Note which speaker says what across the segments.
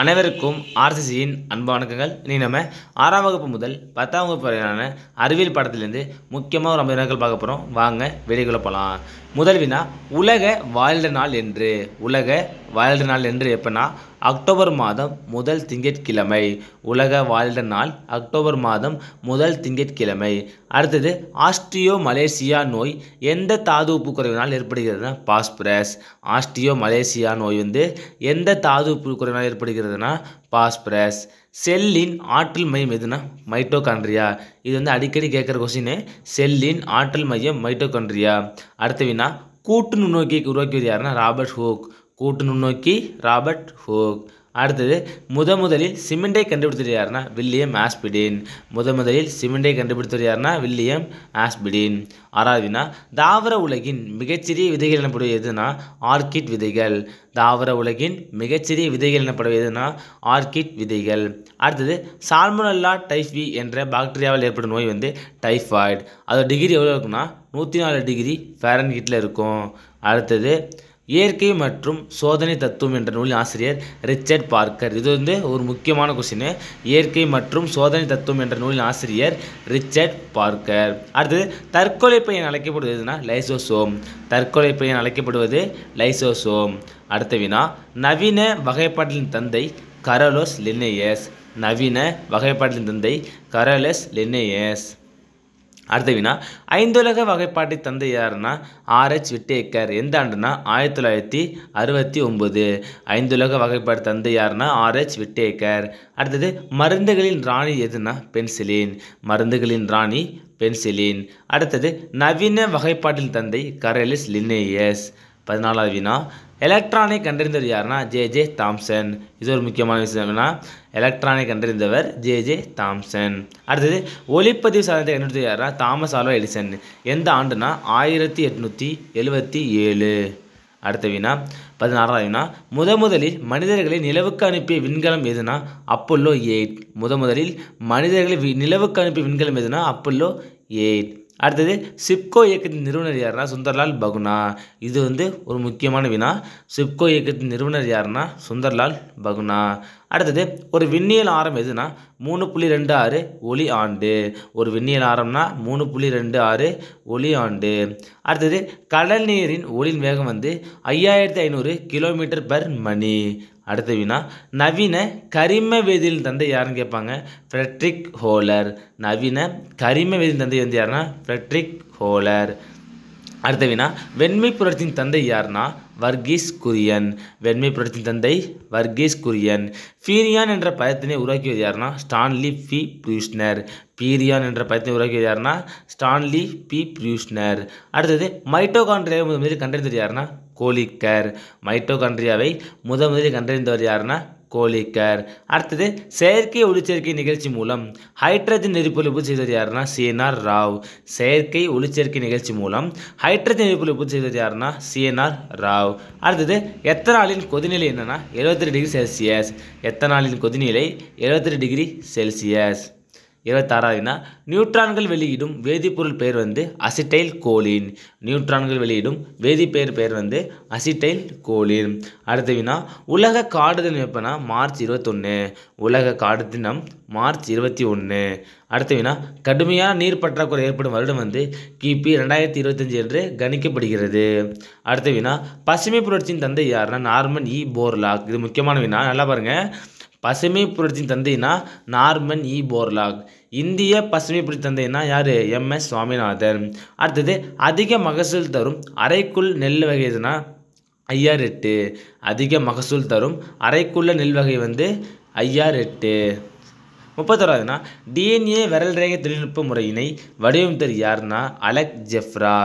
Speaker 1: அனைவருக்கும் ஆர்சிசியின் வணக்கங்கள் நீ நம்ம ஆறாம் வகுப்பு முதல் பத்தாம் வகுப்பு வரையிலான அறிவியல் பாடத்திலேருந்து முக்கியமாக ஒரு ஐம்பது நாட்கள் பார்க்க போகிறோம் வாங்க வெளியே போகலாம் முதல் வினா உலக வாழ்ந்த நாள் என்று உலக வாழ்ந்த நாள் என்று எப்போனா அக்டோபர் மாதம் முதல் திங்கட்கிழமை உலக வாழ்ந்த நாள் அக்டோபர் மாதம் முதல் திங்கட்கிழமை அடுத்தது ஆஸ்ட்ரியோ மலேசியா நோய் எந்த தாது உப்பு குறைவினால் ஏற்படுகிறதுனா பாஸ்பரஸ் ஆஸ்ட்ரியோ மலேசியா நோய் வந்து எந்த தாது உப்பு குறைவினால் ஏற்படுகிறதுனா பாஸ்பரஸ் செல்லின் ஆற்றல் மையம் எதுனா மைட்டோகான்ட்ரியா இது வந்து அடிக்கடி கேட்குற கொஸ்டின் செல்லின் ஆற்றல் மையம் மைட்டோகான்ட்ரியா அடுத்த வினா கூட்டு நுண்ணோக்கி உருவாக்கியது யாருன்னா ராபர்ட் ஹோக் கூட்டு நுண்ணோக்கி ராபர்ட் ஹோக் அடுத்தது முத முதலில் சிமெண்டை கண்டுபிடித்தது யாருன்னா வில்லியம் ஆஸ்பிடின் முத முதலில் சிமெண்டை கண்டுபிடித்தது யாருன்னா வில்லியம் ஆஸ்பிடின் ஆறாவதுனா தாவர உலகின் மிகச்சிறிய விதைகள் எனப்படுவது எதுனா ஆர்கிட் விதைகள் தாவர உலகின் மிகச்சிறிய விதைகள் எனப்படுவது எதுனா ஆர்கிட் விதைகள் அடுத்தது சால்மோனல்லா டைஃபி என்ற பாக்டீரியாவில் ஏற்படும் நோய் வந்து டைஃபாய்டு அதோட டிகிரி எவ்வளோ இருக்குன்னா நூற்றி நாலு டிகிரி கிட்டில் இருக்கும் அடுத்தது இயற்கை மற்றும் சோதனை தத்துவம் என்ற நூலின் ஆசிரியர் ரிச்சர்ட் பார்க்கர் இது வந்து ஒரு முக்கியமான கொஸ்டின் இயற்கை மற்றும் சோதனை தத்துவம் என்ற நூலின் ஆசிரியர் ரிச்சர்ட் பார்க்கர் அடுத்தது தற்கொலை அழைக்கப்படுவது அழைக்கப்படுவதுனா லைசோசோம் தற்கொலை பையன் அழைக்கப்படுவது லைசோசோம் அடுத்த வினா நவீன வகைப்பாட்டின் தந்தை கரலோஸ் லின்னேயஸ் நவீன வகைப்பாட்டின் தந்தை கரலஸ் லின்னேயஸ் அடுத்த வினா ஐந்துலக வகைப்பாட்டை தந்தை யாருன்னா எச் விட்டேக்கர் எந்த ஆண்டுனா ஆயிரத்தி தொள்ளாயிரத்தி அறுபத்தி ஒம்பது ஐந்துலக வகைப்பாடு தந்தை யாருன்னா ஆர்ஹெச் விட்டேக்கர் அடுத்தது மருந்துகளின் ராணி எதுனா பென்சிலின் மருந்துகளின் ராணி பென்சிலின் அடுத்தது நவீன வகைப்பாட்டின் தந்தை கரலிஸ் லினேயஸ் பதினாலாவது வினா எலக்ட்ரானை கண்டறிந்தது யாருன்னா ஜே ஜே தாம்சன் இது ஒரு முக்கியமான விஷயம் என்னன்னா எலக்ட்ரானை கண்டறிந்தவர் ஜே ஜே தாம்சன் அடுத்தது ஒளிப்பதிவு சாதனத்தை கண்டறிந்தது யாருன்னா தாமஸ் ஆல்வா எடிசன் எந்த ஆண்டுனா ஆயிரத்தி எட்நூற்றி எழுபத்தி ஏழு அடுத்த வினா பதினாறாவது வினா முத முதலில் மனிதர்களை நிலவுக்கு அனுப்பிய விண்கலம் எதுனா அப்பல்லோ எயிட் முத முதலில் மனிதர்களை நிலவுக்கு அனுப்பிய விண்கலம் எதுனா அப்பல்லோ எயிட் அடுத்தது சிப்கோ இயக்கத்தின் நிறுவனர் யாருன்னா சுந்தர்லால் பகுனா இது வந்து ஒரு முக்கியமான வினா சிப்கோ இயக்கத்தின் நிறுவனர் யாருன்னா சுந்தர்லால் பகுனா அடுத்தது ஒரு விண்ணியல் ஆரம் எதுனா மூணு புள்ளி ரெண்டு ஆறு ஒளி ஆண்டு ஒரு விண்ணியல் ஆரம்னா மூணு புள்ளி ரெண்டு ஆறு ஒளி ஆண்டு அடுத்தது கடல் நீரின் ஒளியின் வேகம் வந்து ஐயாயிரத்தி ஐநூறு கிலோமீட்டர் பர் மணி அடுத்த வினா நவீன கரிம வேதியின் தந்தை யாருன்னு கேட்பாங்க ஃப்ரெட்ரிக் ஹோலர் நவீன கரிம வேதியின் தந்தை வந்து யாருன்னா ஃப்ரெட்ரிக் ஹோலர் அடுத்த வினா வெண்மை புரட்சியின் தந்தை யாருன்னா வர்கீஸ் குரியன் வெண்மை புரட்சி தந்தை வர்கீஸ் குரியன் பீரியான் என்ற பயத்தினை உருவாக்கியது யாருன்னா ஸ்டான்லி பி பியூஷ்னர் பீரியான் என்ற பயத்தினை உருவாக்கியது யாருன்னா ஸ்டான்லி பி பியூஷ்னர் அடுத்தது மைட்டோகான்ட்ரியாவை முதல் முதலில் கண்டறிந்தது யாருன்னா கோலிக்கர் மைட்டோகான்ட்ரியாவை முதல் முதலில் கண்டறிந்தவர் யாருன்னா கோலிக்கர் அடுத்தது செயற்கை ஒளிச்சேர்க்கை நிகழ்ச்சி மூலம் ஹைட்ரஜன் எரிபொழிப்பு செய்தது யாருன்னா சிஎன்ஆர் ராவ் செயற்கை ஒளிச்சேர்க்கை நிகழ்ச்சி மூலம் ஹைட்ரஜன் எரிபொழிப்பு செய்தது யாருன்னா சிஎன்ஆர் ராவ் அடுத்தது எத்தனாலின் கொதிநிலை என்னென்னா எழுபத்தி டிகிரி செல்சியஸ் எத்தனாலின் கொதிநிலை எழுபத்தி டிகிரி செல்சியஸ் இருபத்தாறாவதுனா நியூட்ரான்கள் வெளியிடும் வேதிப்பொருள் பெயர் வந்து அசிட்டைல் கோலின் நியூட்ரான்கள் வெளியிடும் வேதிப்பெயர் பெயர் வந்து அசிட்டைல் கோலின் அடுத்த வினா உலக காடு தினம் எப்போனா மார்ச் இருபத்தொன்று உலக காடு தினம் மார்ச் இருபத்தி ஒன்று அடுத்த வினா கடுமையான நீர் பற்றாக்குறை ஏற்படும் வருடம் வந்து கிபி ரெண்டாயிரத்தி இருபத்தஞ்சு என்று கணிக்கப்படுகிறது அடுத்த வினா பசுமை புரட்சியின் தந்தை யாருன்னா நார்மன் இ போர்லாக் இது முக்கியமான வினா நல்லா பாருங்கள் பசுமை புரட்சி தந்தைனா நார்மன் இ போர்லாக் இந்திய பசுமை புரட்சி தந்தைனா யார் எம்எஸ் சுவாமிநாதன் அடுத்தது அதிக மகசூல் தரும் அரைக்குள் நெல் வகை எதுனா எட்டு அதிக மகசூல் தரும் அரைக்குள்ள நெல் வகை வந்து ஐயா எட்டு முப்பத்தோராதுன்னா டிஎன்ஏ விரல் ரேகை தொழில்நுட்ப முறையினை வடிவமைத்தவர் யாருன்னா அலெக் ஜெஃப்ரா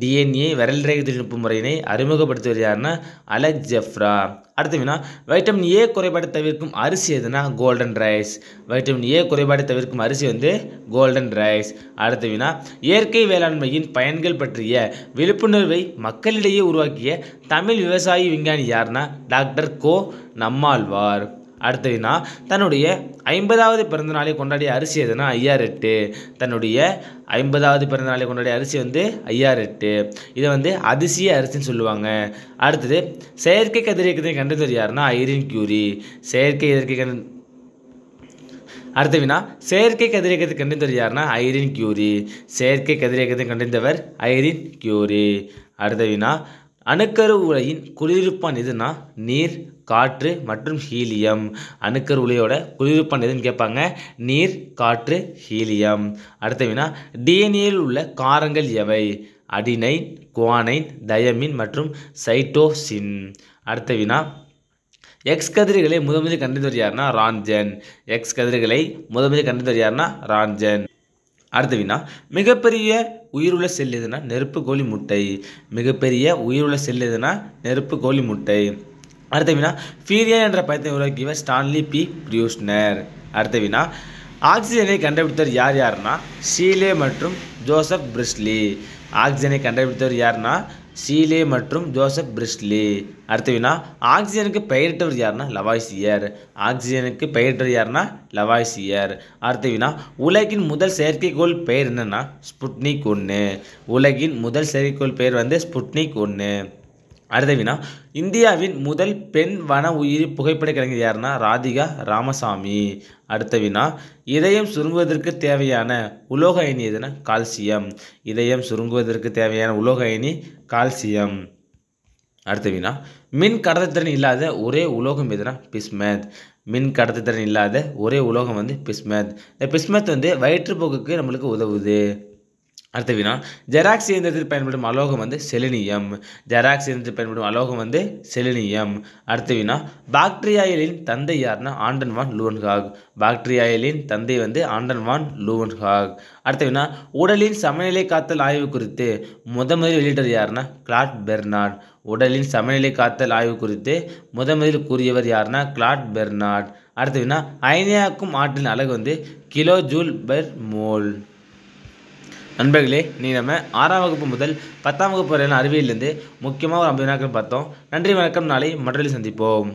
Speaker 1: டிஎன்ஏ விரல் ரேகை தொழில்நுட்ப முறையினை அறிமுகப்படுத்துவது யாருன்னா அலெக் ஜெஃப்ரா அடுத்த வினா வைட்டமின் ஏ குறைபாடு தவிர்க்கும் அரிசி எதுனா கோல்டன் ரைஸ் வைட்டமின் ஏ குறைபாடு தவிர்க்கும் அரிசி வந்து கோல்டன் ரைஸ் அடுத்த வினா இயற்கை வேளாண்மையின் பயன்கள் பற்றிய விழிப்புணர்வை மக்களிடையே உருவாக்கிய தமிழ் விவசாயி விஞ்ஞானி யாருன்னா டாக்டர் கோ நம்மாழ்வார் அடுத்த வினா தன்னுடைய ஐம்பதாவது பிறந்தநாளை கொண்டாடிய அரிசி எதுனா ஐயா ரெட்டு தன்னுடைய ஐம்பதாவது பிறந்தநாளை கொண்டாடிய அரிசி வந்து ஐயா ரெட்டு இதை வந்து அதிசய அரிசின்னு சொல்லுவாங்க அடுத்தது செயற்கை கதிரியக்கத்தை கண்டறிந்தது யாருன்னா ஐரின் கியூரி செயற்கை இயற்கை கண் அடுத்த வினா செயற்கை கதிரியக்கத்தை கண்டறிந்தவர் யாருன்னா ஐரின் கியூரி செயற்கை கதிரியக்கத்தை கண்டறிந்தவர் ஐரின் கியூரி அடுத்த வினா அணுக்கரு உலையின் குளிர்ப்பான் எதுனா நீர் காற்று மற்றும் ஹீலியம் அணுக்கரு உலையோட குளிர்ப்பான் எதுன்னு கேட்பாங்க நீர் காற்று ஹீலியம் அடுத்த வினா டிஎன்ஏயில் உள்ள காரங்கள் எவை அடினைன் குவானைன் தயமின் மற்றும் சைட்டோசின் அடுத்த வினா எக்ஸ் கதிர்களை முதல் முதலில் கண்டறிந்தவர் யாருன்னா ரான்ஜன் எக்ஸ் கதிர்களை முதல் முதலில் கண்டறிந்தவர் யாருன்னா ரான்ஜன் அடுத்த வினா மிகப்பெரிய உயிருள்ள செல் எதுனா நெருப்பு கோழி முட்டை மிகப்பெரிய உயிருள்ள செல் எதுனா நெருப்பு கோழி முட்டை அடுத்த வினா ஃபீரியா என்ற பயத்தை உருவாக்கியவர் ஸ்டான்லி பி பிரியூஸ்னர் அடுத்த வினா ஆக்சிஜனை கண்டுபிடித்தவர் யார் யாருன்னா ஷீலே மற்றும் ஜோசப் பிரிஸ்லி ஆக்சிஜனை கண்டுபிடித்தவர் யாருன்னா சீலே மற்றும் ஜோசப் பிரிஸ்லி அடுத்த வினா ஆக்சிஜனுக்கு பெயரிட்டவர் யாருன்னா லவாய்சியர் ஆக்சிஜனுக்கு பெயரிட்டவர் யாருன்னா லவாய்சியர் அடுத்த வினா உலகின் முதல் செயற்கைக்கோள் பெயர் என்னென்னா ஸ்புட்னிக் ஒன்று உலகின் முதல் செயற்கைக்கோள் பெயர் வந்து ஸ்புட்னிக் ஒன்று அடுத்த வினா இந்தியாவின் முதல் பெண் வன உயிரி புகைப்பட கலைஞர் யாருன்னா ராதிகா ராமசாமி அடுத்த வினா இதயம் சுருங்குவதற்கு தேவையான உலோக அயனி எதுனா கால்சியம் இதயம் சுருங்குவதற்கு தேவையான உலோக அயனி கால்சியம் அடுத்த வினா மின் கடத்துத்திறன் இல்லாத ஒரே உலோகம் எதுனா பிஸ்மத் மின் கடத்துத்திறன் இல்லாத ஒரே உலோகம் வந்து பிஸ்மேத் இந்த பிஸ்மத் வந்து வயிற்றுப்போக்குக்கு நம்மளுக்கு உதவுது அடுத்த வினா ஜெராக்ஸ் இயந்திரத்தில் பயன்படும் அலோகம் வந்து செலினியம் ஜெராக்ஸ் இயந்திரத்தில் பயன்படும் அலோகம் வந்து செலினியம் அடுத்த வினா பாக்டீரியாயலின் தந்தை யார்னா ஆண்டன் வான் லூவன்ஹாக் பாக்டீரியாயலின் தந்தை வந்து ஆண்டன் வான் லூவன்ஹாக் அடுத்த வினா உடலின் சமநிலை காத்தல் ஆய்வு குறித்து முத வெளியிட்டது யாருன்னா கிளாட் பெர்னாட் உடலின் சமநிலை காத்தல் ஆய்வு குறித்து முத கூறியவர் யாருன்னா கிளாட் பெர்னாட் அடுத்த வினா அயனியாக்கும் ஆற்றின் அழகு வந்து கிலோ ஜூல் பெர் மோல் நண்பர்களே நீ நம்ம ஆறாம் வகுப்பு முதல் பத்தாம் வகுப்பு வரையான அறிவியலேருந்து முக்கியமாக ஒரு ஐம்பது நாட்கள் பார்த்தோம் நன்றி வணக்கம் நாளை மற்றொரு சந்திப்போம்